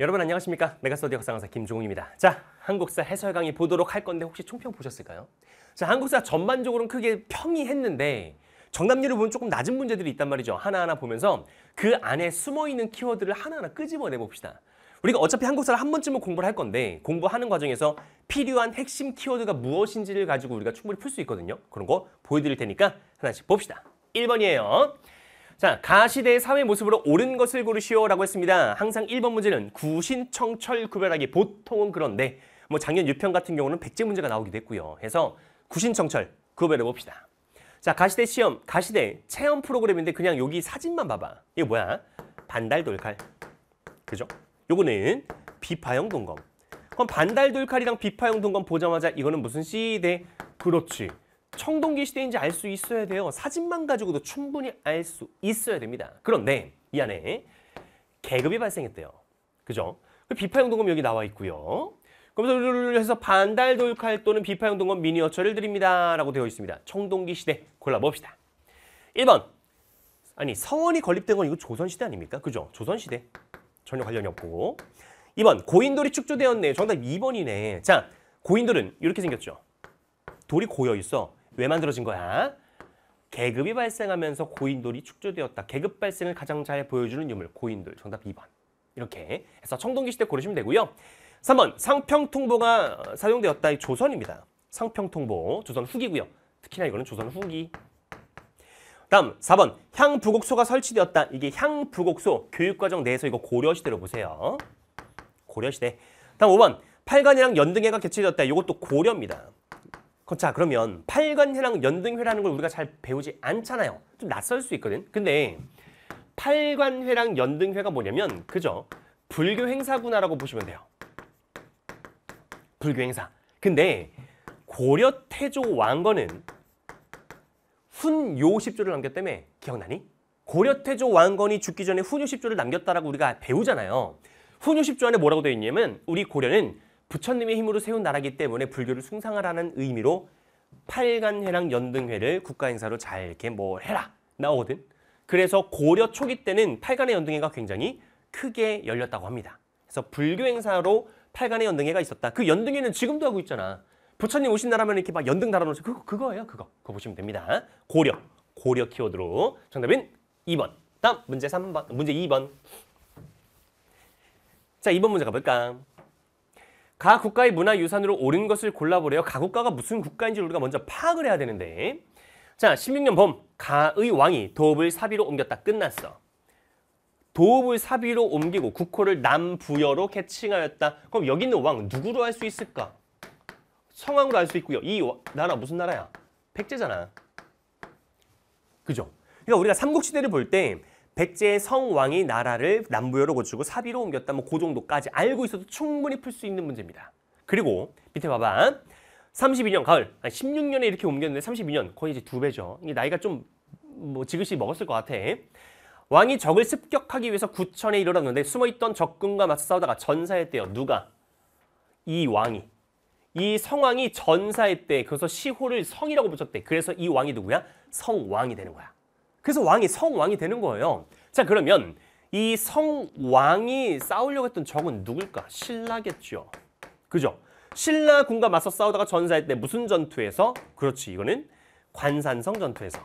여러분 안녕하십니까? 메가스터디 역사 강사 김종훈입니다. 자, 한국사 해설 강의 보도록 할 건데 혹시 총평 보셨을까요? 자, 한국사 전반적으로는 크게 평이했는데 정답률을 보면 조금 낮은 문제들이 있단 말이죠. 하나하나 보면서 그 안에 숨어있는 키워드를 하나하나 끄집어내 봅시다. 우리가 어차피 한국사를 한 번쯤은 공부를 할 건데 공부하는 과정에서 필요한 핵심 키워드가 무엇인지를 가지고 우리가 충분히 풀 수 있거든요. 그런 거 보여드릴 테니까 하나씩 봅시다. 1번이에요. 자, 가시대의 사회 모습으로 옳은 것을 고르시오라고 했습니다. 항상 1번 문제는 구신청철 구별하기 보통은 그런데 뭐 작년 6편 같은 경우는 백제 문제가 나오기도 했고요. 해서 구신청철 구별해 봅시다. 자, 가시대 시험, 가시대 체험 프로그램인데 그냥 여기 사진만 봐봐. 이게 뭐야? 반달 돌칼. 그죠? 요거는 비파형 동검. 그럼 반달 돌칼이랑 비파형 동검 보자마자 이거는 무슨 시대 그렇지. 청동기 시대인지 알 수 있어야 돼요. 사진만 가지고도 충분히 알 수 있어야 됩니다. 그런데 이 안에 계급이 발생했대요. 그죠? 그 비파형동검 여기 나와 있고요. 그래서 반달 돌칼 또는 비파형동검 미니어처를 드립니다. 라고 되어 있습니다. 청동기 시대 골라봅시다. 1번 아니 서원이 건립된 건 이거 조선시대 아닙니까? 그죠? 조선시대 전혀 관련이 없고 2번 고인돌이 축조되었네 정답 2번이네 자 고인돌은 이렇게 생겼죠 돌이 고여 있어 왜 만들어진 거야? 계급이 발생하면서 고인돌이 축조되었다. 계급 발생을 가장 잘 보여주는 유물, 고인돌. 정답 2번. 이렇게 해서 청동기 시대 고르시면 되고요. 3번 상평통보가 사용되었다. 조선입니다. 상평통보, 조선 후기고요. 특히나 이거는 조선 후기. 다음 4번 향부곡소가 설치되었다. 이게 향부곡소 교육과정 내에서 이거 고려시대로 보세요. 고려시대. 다음 5번 팔간이랑 연등회가 개최되었다. 이것도 고려입니다. 자 그러면 팔관회랑 연등회라는 걸 우리가 잘 배우지 않잖아요. 좀 낯설 수 있거든. 근데 팔관회랑 연등회가 뭐냐면 그죠? 불교 행사구나라고 보시면 돼요. 불교 행사. 근데 고려 태조 왕건은 훈요 10조를 남겼다며 기억나니? 고려 태조 왕건이 죽기 전에 훈요 10조를 남겼다라고 우리가 배우잖아요. 훈요 10조 안에 뭐라고 되어 있냐면 우리 고려는 부처님의 힘으로 세운 나라기 때문에 불교를 숭상하라는 의미로 팔간회랑 연등회를 국가행사로 잘 이렇게 뭐 해라 나오거든. 그래서 고려 초기 때는 팔간회 연등회가 굉장히 크게 열렸다고 합니다. 그래서 불교 행사로 팔간의 연등회가 있었다. 그 연등회는 지금도 하고 있잖아. 부처님 오신 나라면 이렇게 막 연등 달아놓으세요. 그거, 그거예요. 그거. 그거 보시면 됩니다. 고려. 고려 키워드로. 정답은 2번. 다음 문제 3번. 문제 2번. 자, 2번 문제 가볼까? 각 국가의 문화유산으로 옳은 것을 골라보려 가 국가가 무슨 국가인지 우리가 먼저 파악을 해야 되는데 자 16년 봄 가의 왕이 도읍을 사비로 옮겼다 끝났어. 도읍을 사비로 옮기고 국호를 남부여로 캐칭하였다. 그럼 여기 있는 왕 누구로 할 수 있을까? 성왕으로 알수 있고요. 이 나라 무슨 나라야? 백제잖아. 그죠? 그러니까 우리가 삼국시대를 볼때 백제의 성왕이 나라를 남부여로 고치고 사비로 옮겼다 뭐 그 정도까지 알고 있어도 충분히 풀 수 있는 문제입니다. 그리고 밑에 봐봐. 32년 가을, 아니 16년에 이렇게 옮겼는데 32년 거의 이제 두 배죠. 이게 나이가 좀 뭐 지그시 먹었을 것 같아. 왕이 적을 습격하기 위해서 구천에 이르렀는데 숨어있던 적군과 맞서 싸우다가 전사했대요. 누가? 이 왕이. 이 성왕이 전사했대. 그래서 시호를 성이라고 붙였대. 그래서 이 왕이 누구야? 성왕이 되는 거야. 그래서 왕이 성왕이 되는 거예요. 자 그러면 이 성왕이 싸우려고 했던 적은 누굴까? 신라겠죠. 그죠? 신라 군과 맞서 싸우다가 전사할 때 무슨 전투에서? 그렇지 이거는 관산성 전투에서.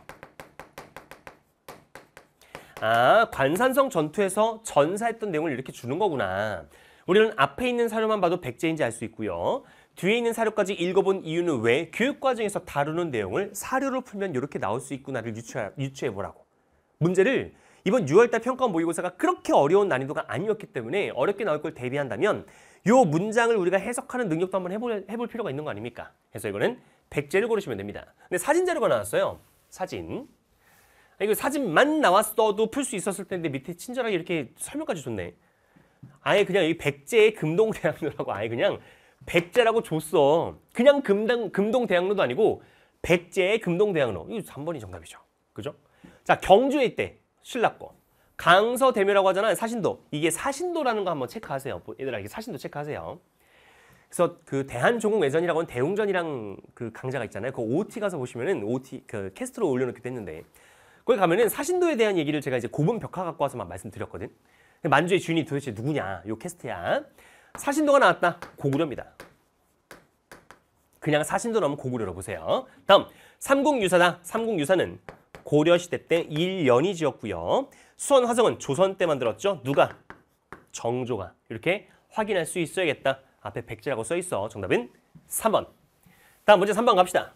아 관산성 전투에서 전사했던 내용을 이렇게 주는 거구나. 우리는 앞에 있는 사료만 봐도 백제인지 알 수 있고요. 뒤에 있는 사료까지 읽어본 이유는 왜 교육과정에서 다루는 내용을 사료로 풀면 이렇게 나올 수 있구나를 유추해, 보라고 문제를 이번 6월달 평가 모의고사가 그렇게 어려운 난이도가 아니었기 때문에 어렵게 나올 걸 대비한다면 이 문장을 우리가 해석하는 능력도 한번 해볼, 해볼 필요가 있는 거 아닙니까? 그래서 이거는 백제를 고르시면 됩니다. 근데 사진 자료가 나왔어요. 사진. 아, 이거 사진만 나왔어도 풀 수 있었을 텐데 밑에 친절하게 이렇게 설명까지 줬네. 아예 그냥 이 백제의 금동대학로라고 아예 그냥 백제라고 줬어. 그냥 금당, 금동대학로도 아니고 백제의 금동대학로. 이 3번이 정답이죠. 그죠? 자, 경주에 있 신라 거. 강서대묘라고 하잖아요. 사신도. 이게 사신도라는 거 한번 체크하세요. 얘들아, 이게 사신도 체크하세요. 그래서 그 대한종국 외전이라고 하는 대웅전이랑 그 강자가 있잖아요. 그 OT 가서 보시면은 OT 그 캐스트로 올려놓기도 는데 거기 가면은 사신도에 대한 얘기를 제가 이제 고분 벽화 갖고 와서 만 말씀드렸거든. 만주의 주인이 도대체 누구냐? 요 캐스트야. 사신도가 나왔다. 고구려입니다. 그냥 사신도 나오면 고구려로 보세요. 다음 삼국유사다. 삼국유사는 고려시대 때 일연이 지었고요. 수원 화성은 조선 때 만들었죠. 누가? 정조가. 이렇게 확인할 수 있어야겠다. 앞에 백제라고 써있어. 정답은 3번. 다음 문제 3번 갑시다.